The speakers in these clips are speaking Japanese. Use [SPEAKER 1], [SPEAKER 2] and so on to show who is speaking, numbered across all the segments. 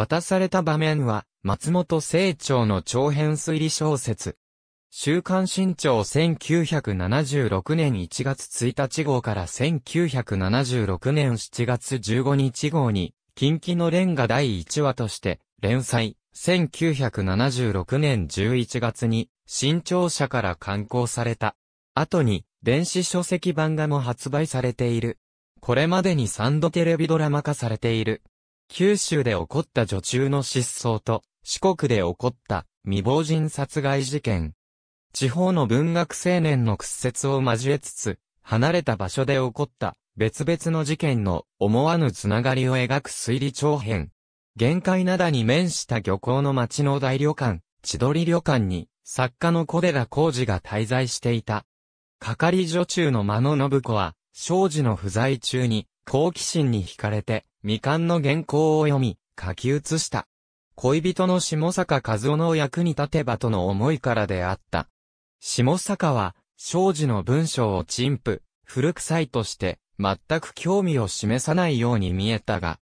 [SPEAKER 1] 渡された場面は、松本清張の長編推理小説。週刊新潮1976年1月1日号から1976年7月15日号に、近畿のレンガ第1話として、連載、1976年11月に、新潮社から刊行された。後に、電子書籍版画も発売されている。これまでに3度テレビドラマ化されている。九州で起こった女中の失踪と、四国で起こった未亡人殺害事件。地方の文学青年の屈折を交えつつ、離れた場所で起こった別々の事件の思わぬつながりを描く推理長編。限界灘に面した漁港の町の大旅館、千鳥旅館に、作家の小寺浩二が滞在していた。係女中の間野信子は、少女の不在中に、好奇心に惹かれて、未完の原稿を読み、書き写した。恋人の下坂和夫の役に立てばとの思いからであった。下坂は、庄司の文章を陳腐、古臭いとして、全く興味を示さないように見えたが、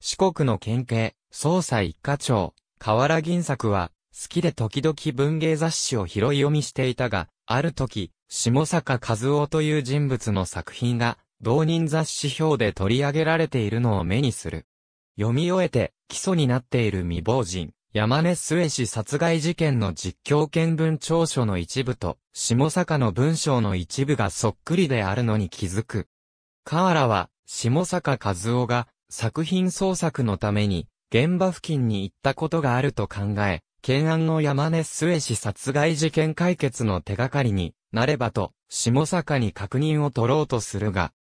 [SPEAKER 1] 四国の県警、捜査一課長、河原銀作は、好きで時々文芸雑誌を拾い読みしていたが、ある時、下坂和夫という人物の作品が、同人雑誌表で取り上げられているのを目にする。読み終えて、基礎になっている未亡人、山根末氏殺害事件の実況見聞調書の一部と、下坂の文章の一部がそっくりであるのに気づく。河原は、下坂和夫が、作品創作のために、現場付近に行ったことがあると考え、懸案の山根末氏殺害事件解決の手がかりになればと、下坂に確認を取ろうとするが、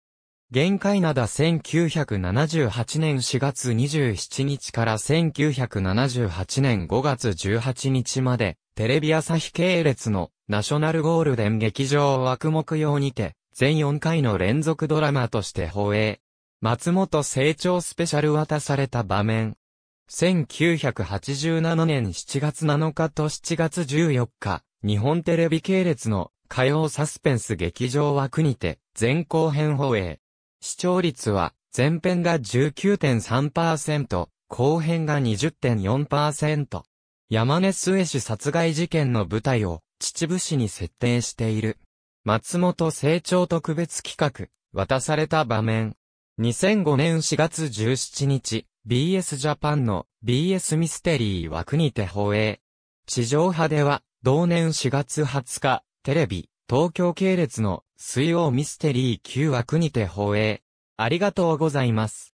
[SPEAKER 1] 限界灘1978年4月27日から1978年5月18日まで、テレビ朝日系列のナショナルゴールデン劇場枠目用にて、全4回の連続ドラマとして放映。松本成長スペシャル渡された場面。1987年7月7日と7月14日、日本テレビ系列の火曜サスペンス劇場枠にて、全後編放映。視聴率は、前編が19.3%、後編が20.4%。山根末氏殺害事件の舞台を、秩父市に設定している。松本成長特別企画、渡された場面。2005年4月17日、BS ジャパンの BS ミステリー枠にて放映。地上波では、同年4月20日、テレビ、東京系列の水曜ミステリー9枠にて放映。ありがとうございます。